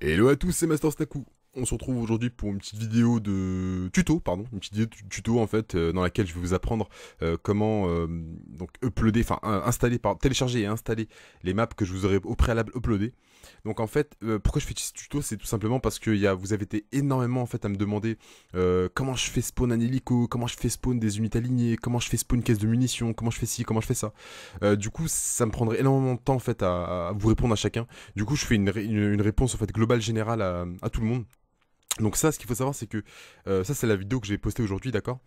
Hello à tous, c'est Master Snaku on se retrouve aujourd'hui pour une petite vidéo de tuto, pardon, une petite vidéo de tuto en fait, euh, dans laquelle je vais vous apprendre euh, comment euh, donc uploader, enfin installer, pardon, télécharger et installer les maps que je vous aurais au préalable uploadé. Donc en fait, pourquoi je fais ce tuto, c'est tout simplement parce que vous avez été énormément en fait à me demander comment je fais spawn un hélico, comment je fais spawn des unités alignées, comment je fais spawn une caisse de munitions, comment je fais ci, comment je fais ça. du coup, ça me prendrait énormément de temps en fait à, vous répondre à chacun. Du coup, je fais une, réponse en fait globale générale à tout le monde. Donc ça, ce qu'il faut savoir, c'est que euh, ça, c'est la vidéo que j'ai postée aujourd'hui, d'accord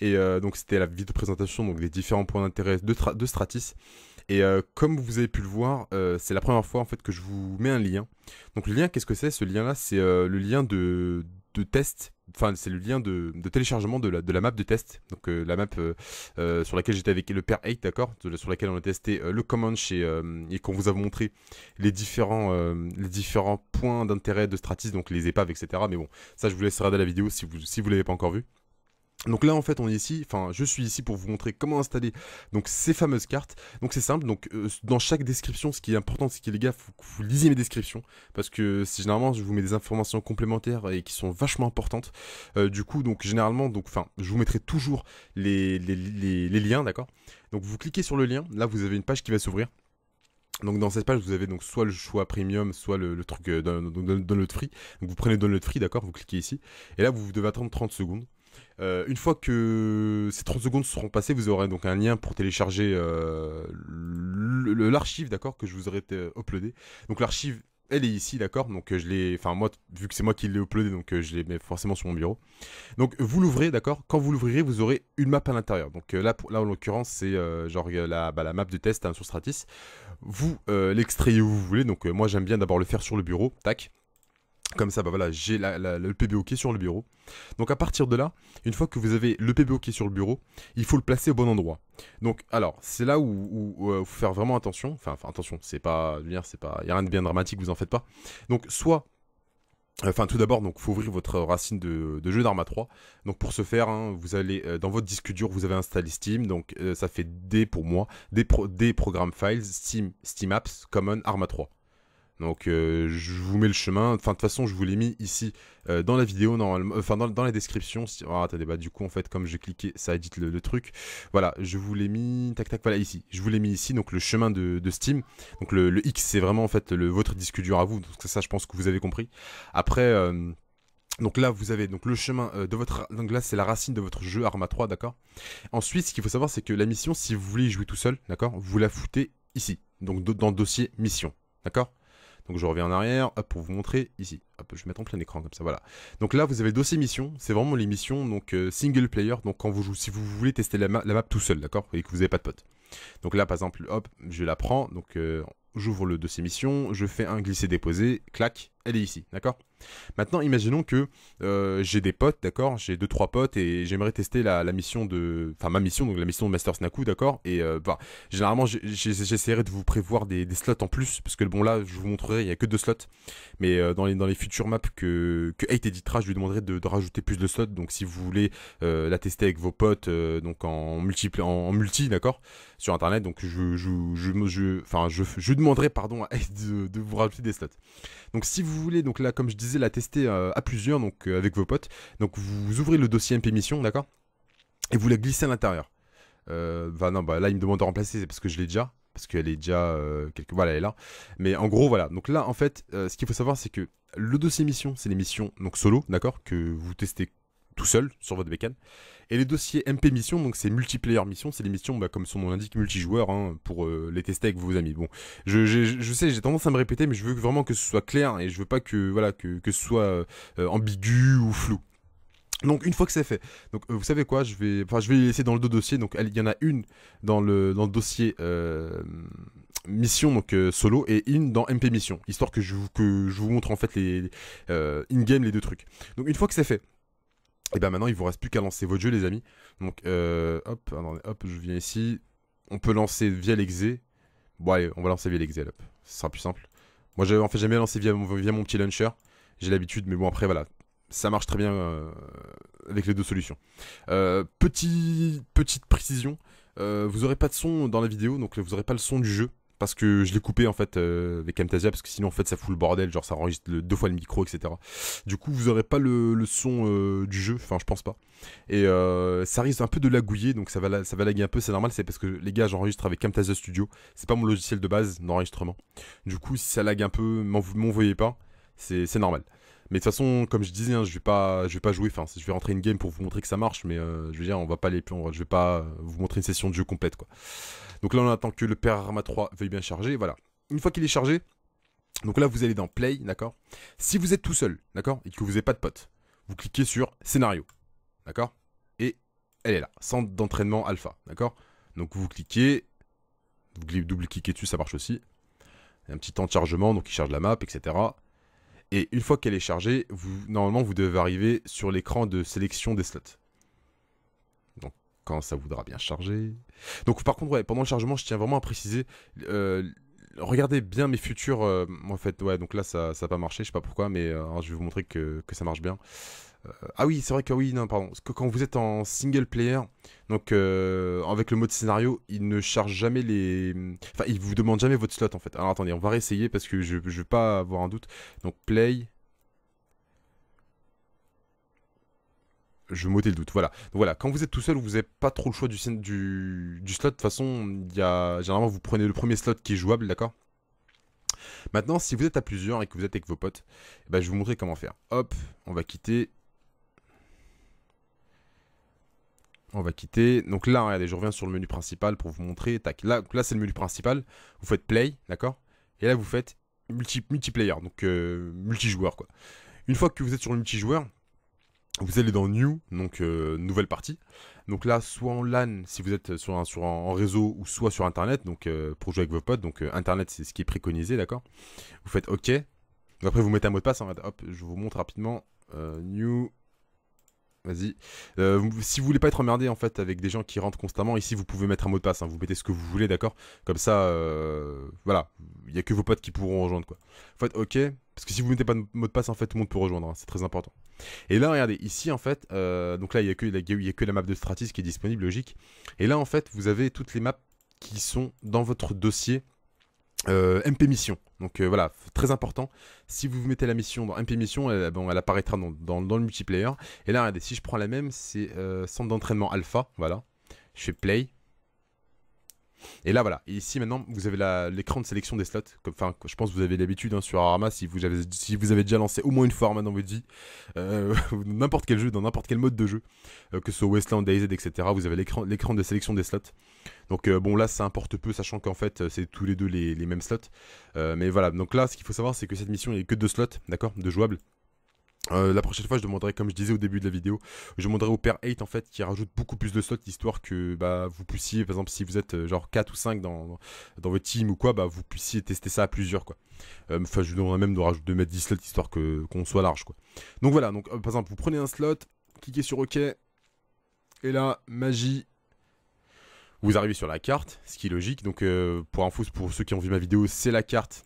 Et euh, donc c'était la vidéo de présentation donc, des différents points d'intérêt de, Stratis. Et euh, comme vous avez pu le voir, c'est la première fois en fait que je vous mets un lien. Donc le lien, qu'est-ce que c'est Ce lien-là, c'est le lien de, de test. Enfin, c'est le lien de, téléchargement de la, map de test. Donc, euh, la map euh, euh, sur laquelle j'étais avec le père 8, d'accord Sur laquelle on a testé le command et, et qu'on vous a montré les différents, les différents points d'intérêt de Stratis, donc les épaves, e etc. Mais bon, ça, je vous laisserai regarder la vidéo si vous ne si vous l'avez pas encore vu. Donc là en fait on est ici, enfin je suis ici pour vous montrer comment installer donc ces fameuses cartes. Donc c'est simple, donc euh, dans chaque description ce qui est important c'est que les gars faut que vous lisez mes descriptions parce que si généralement je vous mets des informations complémentaires et qui sont vachement importantes. Euh, du coup donc généralement donc enfin je vous mettrai toujours les, liens d'accord. Donc vous cliquez sur le lien, là vous avez une page qui va s'ouvrir. Donc dans cette page, vous avez donc soit le choix premium, soit le, truc euh, download free. Donc vous prenez download free, d'accord Vous cliquez ici. Et là, vous devez attendre 30 secondes. Euh, une fois que ces 30 secondes seront passées, vous aurez donc un lien pour télécharger euh, l'archive, d'accord, que je vous aurais euh, uploadé. Donc l'archive, elle est ici, d'accord. Donc je l'ai, enfin moi, vu que c'est moi qui l'ai uploadé, donc je l'ai forcément sur mon bureau. Donc vous l'ouvrez, d'accord. Quand vous l'ouvrirez, vous aurez une map à l'intérieur. Donc là, pour, là en l'occurrence, c'est genre bah, la, map de test hein, sur Stratis. Vous l'extrayez où vous voulez. Donc moi, j'aime bien d'abord le faire sur le bureau, tac. Comme ça, bah voilà, j'ai le PBO qui est sur le bureau. Donc à partir de là, une fois que vous avez le PBO qui est sur le bureau, il faut le placer au bon endroit. Donc alors, c'est là où, il euh, faut faire vraiment attention. Enfin, attention, c'est pas, dire, c'est pas, y a rien de bien dramatique, vous en faites pas. Donc soit euh, Enfin, tout d'abord, donc, faut ouvrir votre racine de, jeu d'Arma 3. Donc, pour ce faire, hein, vous allez euh, dans votre disque dur, vous avez installé Steam. Donc, ça fait D pour moi, D Program files, Steam, Steam Apps, Common, Arma 3. Donc euh, je vous mets le chemin. Enfin, de toute façon, je vous l'ai mis ici euh, dans la vidéo, normalement. Enfin, dans, la description. Ah, attendez, bah, du coup, en fait, comme j'ai cliqué, ça édite le, le, truc. Voilà, je vous l'ai mis. Tac, tac, voilà, ici. Je vous l'ai mis ici, donc le chemin de, Steam. Donc le, X, c'est vraiment en fait le, votre disque dur à vous. Donc ça, je pense que vous avez compris. Après. Euh, donc là, vous avez donc le chemin de votre. Donc là, c'est la racine de votre jeu Arma 3, d'accord Ensuite, ce qu'il faut savoir, c'est que la mission, si vous voulez y jouer tout seul, d'accord Vous la foutez ici. Donc dans le dossier mission, d'accord donc je reviens en arrière, pour vous montrer ici. Hop, je vais mettre en plein écran comme ça, voilà. Donc là, vous avez deux dossier mission, c'est vraiment les missions donc, euh, single player, donc quand vous jouez, si vous voulez tester la, map tout seul, d'accord Et que vous n'avez pas de pote. Donc là, par exemple, hop, je la prends, donc euh, j'ouvre le dossier mission, je fais un glisser-déposer, clac, elle est ici, d'accord Maintenant, imaginons que euh, j'ai des potes, d'accord J'ai deux trois potes et j'aimerais tester la, la, mission de, enfin ma mission, donc la mission de Master Snaku, d'accord Et euh, bah, généralement, j'essaierai de vous prévoir des, slots en plus, parce que bon là, je vous montrerai, il n'y a que deux slots, mais euh, dans les dans les futures maps que que éditera, je lui demanderai de, rajouter plus de slots. Donc si vous voulez euh, la tester avec vos potes, donc en multi, en, multi, d'accord Sur internet, donc je je je, je, je demanderai pardon à de, de, vous rappeler des stats Donc si vous voulez, donc là comme je disais, la tester euh, à plusieurs, donc euh, avec vos potes, donc vous ouvrez le dossier MP Mission, d'accord Et vous la glissez à l'intérieur. Bah, non, bah là il me demande de remplacer, c'est parce que je l'ai déjà, parce qu'elle est déjà quelque voilà elle est là. Mais en gros voilà, donc là en fait, ce qu'il faut savoir c'est que le dossier mission, c'est l'émission donc solo, d'accord, que vous testez tout seul sur votre bécane. Et les dossiers MP Mission, donc c'est multiplayer mission, c'est les missions bah, comme son nom l'indique multijoueur hein, pour euh, les tester avec vos amis. Bon, je, je, sais, j'ai tendance à me répéter, mais je veux vraiment que ce soit clair et je veux pas que voilà que, ce soit euh, euh, ambigu ou flou. Donc une fois que c'est fait, donc vous savez quoi, je vais, enfin je vais les laisser dans le dossier. Donc il y en a une dans le dans dossier mission donc solo et une dans MP mission, histoire que je vous que je vous montre en fait les in game les deux trucs. Donc une fois que c'est fait, et bah maintenant, il vous reste plus qu'à lancer votre jeu, les amis. Donc, euh, hop, hop, je viens ici. On peut lancer via l'exé. Bon, allez, on va lancer via l'exé, hop. Ce sera plus simple. Moi, en fait, j'aime bien lancer via, via mon petit launcher. J'ai l'habitude, mais bon, après, voilà. Ça marche très bien euh, avec les deux solutions. Euh, petite précision, vous n'aurez pas de son dans la vidéo, donc vous n'aurez pas le son du jeu parce que je l'ai coupé en fait euh, avec Camtasia parce que sinon en fait ça fout le bordel, genre ça enregistre deux fois le micro, etc. Du coup vous aurez pas le, son euh, du jeu, enfin je pense pas. Et euh, ça risque un peu de lagouiller, donc ça va, ça va laguer un peu, c'est normal, c'est parce que les gars j'enregistre avec Camtasia Studio, c'est pas mon logiciel de base d'enregistrement. Du coup si ça lag un peu, m'en, m'envoyez pas, c'est normal. Mais de toute façon, comme je disais, hein, je vais pas, je vais pas jouer. Enfin, je vais rentrer une game pour vous montrer que ça marche, mais euh, je veux dire, on va pas les, on, je vais pas euh, vous montrer une session de jeu complète, quoi. Donc là, on attend que le père Arma 3 veuille bien charger. Voilà. Une fois qu'il est chargé, donc là, vous allez dans Play, d'accord. Si vous êtes tout seul, d'accord, et que vous n'avez pas de potes, vous cliquez sur Scénario, d'accord. Et elle est là, centre d'entraînement alpha, d'accord. Donc vous cliquez, vous double-cliquez dessus, ça marche aussi. Il un petit temps de chargement, donc il charge la map, etc. Et une fois qu'elle est chargée, vous, normalement, vous devez arriver sur l'écran de sélection des slots. Donc, quand ça voudra bien charger. Donc, par contre, ouais, pendant le chargement, je tiens vraiment à préciser. Euh, regardez bien mes futurs. Euh, en fait, ouais, donc là, ça n'a pas marché, je sais pas pourquoi, mais euh, je vais vous montrer que, que ça marche bien. Euh, ah oui, c'est vrai que oui, non, pardon. que quand vous êtes en single player, donc euh, avec le mode scénario, il ne charge jamais les. Enfin, il vous demande jamais votre slot en fait. Alors attendez, on va réessayer parce que je, ne veux pas avoir un doute. Donc play. Je m'ôtais le doute, voilà. Donc, voilà, quand vous êtes tout seul, vous n'avez pas trop le choix du, du, du slot. De toute façon, y a, généralement, vous prenez le premier slot qui est jouable, d'accord Maintenant, si vous êtes à plusieurs et que vous êtes avec vos potes, eh ben, je vais vous montrer comment faire. Hop, on va quitter On va quitter. Donc là, regardez, je reviens sur le menu principal pour vous montrer. Tac. Là, c'est le menu principal. Vous faites play, d'accord Et là, vous faites multi, multiplayer, donc euh, multijoueur, quoi. Une fois que vous êtes sur le multijoueur, vous allez dans New, donc euh, nouvelle partie. Donc là, soit en LAN si vous êtes sur un, sur en réseau ou soit sur Internet, donc euh, pour jouer avec vos potes. Donc Internet, c'est ce qui est préconisé, d'accord Vous faites OK. Après, vous mettez un mot de passe. fait, hop, je vous montre rapidement. new vas euh, si vous voulez pas être emmerdé en fait avec des gens qui rentrent constamment, ici vous pouvez mettre un mot de passe, hein. vous mettez ce que vous voulez, d'accord Comme ça, euh, voilà, il y a que vos potes qui pourront rejoindre quoi. En fait, ok, parce que si vous mettez pas de mot de passe, en fait tout le monde peut rejoindre, hein. c'est très important. Et là, regardez, ici en fait, euh, donc là il y, a que, y a que la map de Stratis qui est disponible, logique. Et là en fait, vous avez toutes les maps qui sont dans votre dossier euh, MP Mission. Donc euh, voilà, très important. Si vous mettez la mission dans MP Mission, elle, apparaîtra dans, le multiplayer. Et là, regardez, si je prends la même, c'est euh, centre d'entraînement alpha. Voilà. Je fais play. Et là, voilà. ici, maintenant, vous avez l'écran de sélection des slots. Enfin, je pense que vous avez l'habitude hein, sur Arama, si vous, avez, si vous avez déjà lancé au moins une fois maintenant dans votre vie, euh, n'importe quel jeu, dans n'importe quel mode de jeu, euh, que ce soit Westland, DayZ, etc., vous avez l'écran de sélection des slots. Donc euh, bon là ça importe peu sachant qu'en fait c'est tous les deux les, mêmes slots. mais voilà, donc là ce qu'il faut savoir c'est que cette mission il n'y que deux slots, d'accord, de jouables. Euh, la prochaine fois, je demanderai, comme je disais au début de la vidéo, je demanderai au père 8 en fait qui rajoute beaucoup plus de slots histoire que bah, vous puissiez, par exemple, si vous êtes euh, genre 4 ou 5 dans, dans votre team ou quoi, bah, vous puissiez tester ça à plusieurs quoi. Euh, enfin, je vous demanderai même de, rajouter, de mettre 10 slots histoire qu'on soit large quoi. Donc voilà, donc par exemple, vous prenez un slot, cliquez sur OK, et là, magie, vous arrivez sur la carte, ce qui est logique. Donc pour info, pour ceux qui ont vu ma vidéo, c'est la carte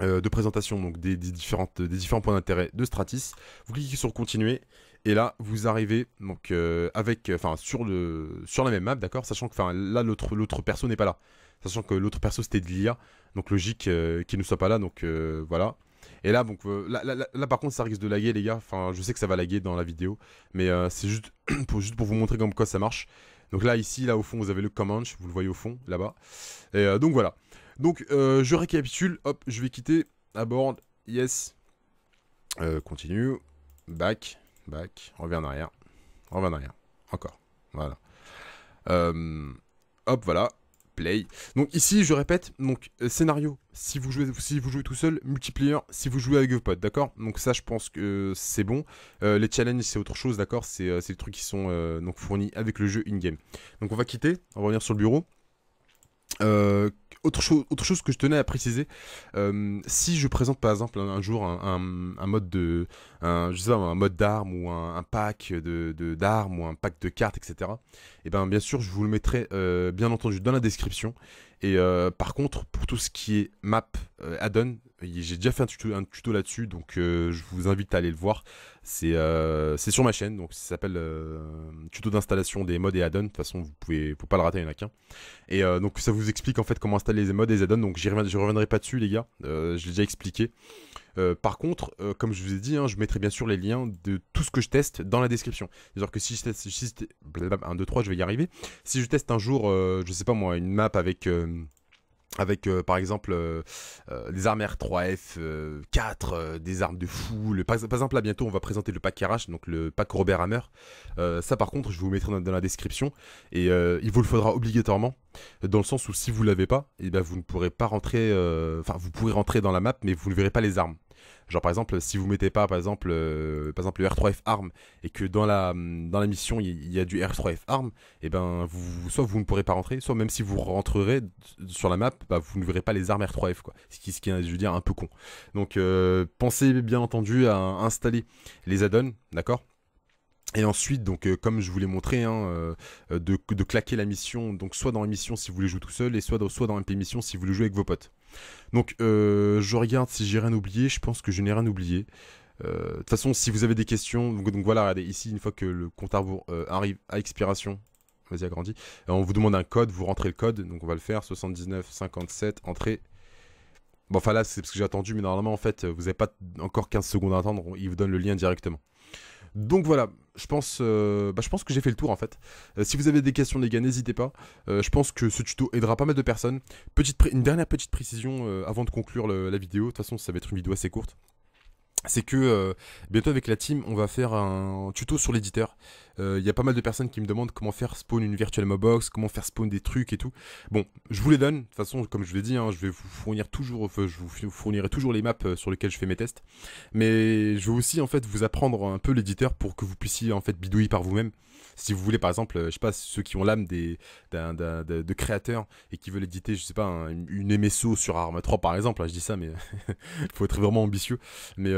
euh, de présentation donc des, différentes, des différents points d'intérêt de Stratis. Vous cliquez sur continuer et là vous arrivez donc euh, avec euh, enfin sur le sur la même map d'accord sachant que enfin là l'autre l'autre perso n'est pas là sachant que l'autre perso c'était de l'IA donc logique qu'il ne soit pas là donc voilà et là donc là, là, par contre ça risque de laguer les gars enfin je sais que ça va laguer dans la vidéo mais c'est juste pour juste pour vous montrer comme quoi ça marche donc là ici là au fond vous avez le command vous le voyez au fond là bas et donc voilà donc, euh, je récapitule. Hop, je vais quitter. Abord. Yes. Euh, continue. Back. Back. Reviens en arrière. revient en arrière. Encore. Voilà. Euh, hop, voilà. Play. Donc ici, je répète, donc scénario, si vous jouez, si vous jouez tout seul, multiplayer, si vous jouez avec vos potes, d'accord Donc ça, je pense que c'est bon. les challenges, c'est autre chose, d'accord C'est les trucs qui sont donc fournis avec le jeu in-game. Donc on va quitter, on va revenir sur le bureau. Euh, autre, chose, autre chose que je tenais à préciser, euh, si je présente par exemple un, jour un, mode de, mode d'armes ou un, pack de d'armes ou un pack de cartes, etc. Et eh ben bien sûr, je vous le mettrai euh, bien entendu dans la description. Et par contre, pour tout ce qui est map add-on, j'ai déjà fait un tuto là-dessus, donc je vous invite à aller le voir. Euh, c'est sur ma chaîne, donc ça s'appelle euh, Tuto d'installation des mods et add-ons. De toute façon, vous pouvez pas le rater, il n'y en a qu'un. Et euh, donc ça vous explique en fait comment installer les mods et les add-ons. Donc je reviendrai pas dessus, les gars. je l'ai déjà expliqué. par contre, comme je vous ai dit, hein, je mettrai bien sûr les liens de tout ce que je teste dans la description. C'est-à-dire que si je teste, si 1, 2, 3, je vais y arriver. Si je teste un jour, je sais pas moi, une map avec avec euh, par exemple Des euh, euh, armes R3F 4, des armes de fou. par, exemple, là bientôt on va présenter le pack RH, donc le pack Robert Hammer. ça par contre, je vous mettrai dans la description et il vous le faudra obligatoirement dans le sens où si vous l'avez pas, et eh ben vous ne pourrez pas rentrer, euh, vous pourrez rentrer dans la map, mais vous ne verrez pas les armes. Genre par exemple, si vous mettez pas par exemple, euh, par exemple le R3F arm et que dans la, mission il y, a du R3F arm, et eh ben soit vous ne pourrez pas rentrer, soit même si vous rentrerez sur la map, bah, vous ne verrez pas les armes R3F Ce qui, est, un peu con. Donc euh, pensez bien entendu à installer les add-ons, d'accord et ensuite, donc, euh, comme je vous l'ai montré, hein, euh, euh, de, claquer la mission, donc soit dans la mission si vous voulez jouer tout seul, et soit dans, soit dans MP mission si vous voulez jouer avec vos potes. Donc, je regarde si j'ai rien oublié, je pense que je n'ai rien oublié. De toute façon, si vous avez des questions, donc, voilà, regardez, ici, une fois que le compte arrive à expiration, vas-y, agrandis, on vous demande un code, vous rentrez le code, donc on va le faire, 79, 57, entrée, Bon, enfin là, c'est parce que j'ai attendu, mais normalement, en fait, vous n'avez pas encore 15 secondes à attendre, il vous donne le lien directement donc voilà, je pense, euh, bah, je pense que j'ai fait le tour en fait. Euh, si vous avez des questions les gars, n'hésitez pas. Euh, je pense que ce tuto aidera pas mal de personnes. une dernière petite précision avant de conclure la vidéo. De toute façon, ça va être une vidéo assez courte. C'est que bientôt avec la team, on va faire un tuto sur l'éditeur. Il euh, y a pas mal de personnes qui me demandent comment faire spawn une virtuelle mobox comment faire spawn des trucs et tout. Bon, je vous les donne. De toute façon, comme je vous l'ai dit, hein, je vais vous fournir toujours, je vous fournirai toujours les maps euh, sur lesquelles je fais mes tests. Mais je vais aussi en fait vous apprendre un peu l'éditeur pour que vous puissiez en fait bidouiller par vous-même. Si vous voulez par exemple, euh, je sais pas, ceux qui ont l'âme des de créateurs et qui veulent éditer, je sais pas, une MSO sur Arma 3 par exemple, hein, je dis ça, mais il faut être vraiment ambitieux. Mais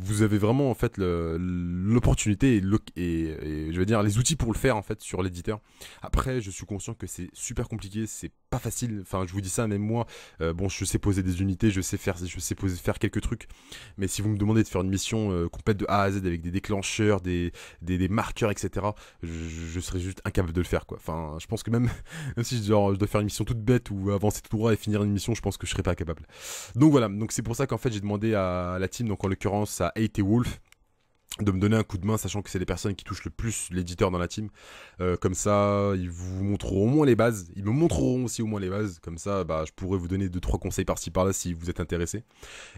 vous avez vraiment en fait l'opportunité et, et, et dire, les outils pour le faire en fait sur l'éditeur. Après, je suis conscient que c'est super compliqué, c'est pas facile. Enfin, je vous dis ça, même moi, euh, bon, je sais poser des unités, je sais faire, je sais poser, faire quelques trucs. Mais si vous me demandez de faire une mission euh, complète de A à Z avec des déclencheurs, des, marqueurs, etc., je, serais juste incapable de le faire, quoi. Enfin, je pense que même, si je dois faire une mission toute bête ou avancer tout droit et finir une mission, je pense que je serais pas capable. Donc voilà, donc c'est pour ça qu'en fait j'ai demandé à la team, donc en l'occurrence à AT Wolf, de me donner un coup de main, sachant que c'est les personnes qui touchent le plus l'éditeur dans la team. Euh, comme ça, ils vous montreront au moins les bases. Ils me montreront aussi au moins les bases. Comme ça, bah, je pourrais vous donner deux trois conseils par-ci par-là si vous êtes intéressé.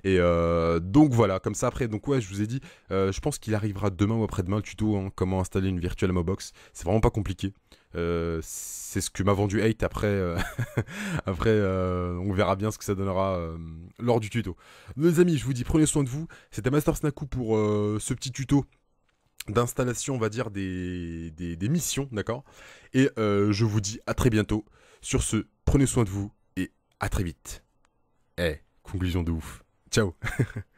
Et euh, donc voilà, comme ça après, donc ouais, je vous ai dit, euh, je pense qu'il arrivera demain ou après-demain le tuto hein, comment installer une virtuelle Mobox. C'est vraiment pas compliqué. Euh, c'est ce que m'a vendu Hate après. Euh, après, euh, on verra bien ce que ça donnera lors du tuto. Les amis, je vous dis, prenez soin de vous. C'était Master Snaku pour ce petit tuto d'installation, on va dire, des, des, des missions, d'accord Et je vous dis à très bientôt. Sur ce, prenez soin de vous et à très vite. Eh, conclusion de ouf. Ciao